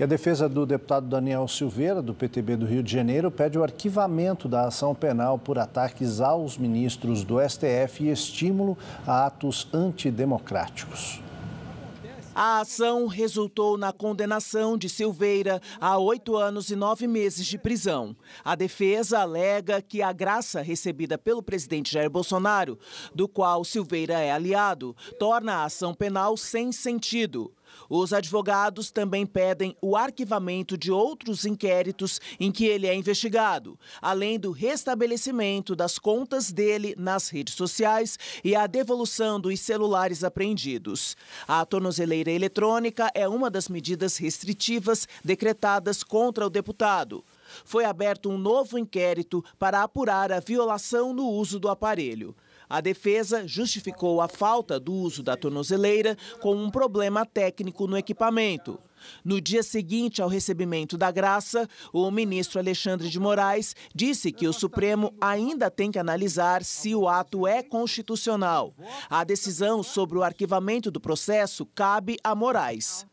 E a defesa do deputado Daniel Silveira, do PTB do Rio de Janeiro, pede o arquivamento da ação penal por ataques aos ministros do STF e estímulo a atos antidemocráticos. A ação resultou na condenação de Silveira a oito anos e nove meses de prisão. A defesa alega que a graça recebida pelo presidente Jair Bolsonaro, do qual Silveira é aliado, torna a ação penal sem sentido. Os advogados também pedem o arquivamento de outros inquéritos em que ele é investigado, além do restabelecimento das contas dele nas redes sociais e a devolução dos celulares apreendidos. A tornozeleira eletrônica é uma das medidas restritivas decretadas contra o deputado foi aberto um novo inquérito para apurar a violação no uso do aparelho. A defesa justificou a falta do uso da tornozeleira com um problema técnico no equipamento. No dia seguinte ao recebimento da graça, o ministro Alexandre de Moraes disse que o Supremo ainda tem que analisar se o ato é constitucional. A decisão sobre o arquivamento do processo cabe a Moraes.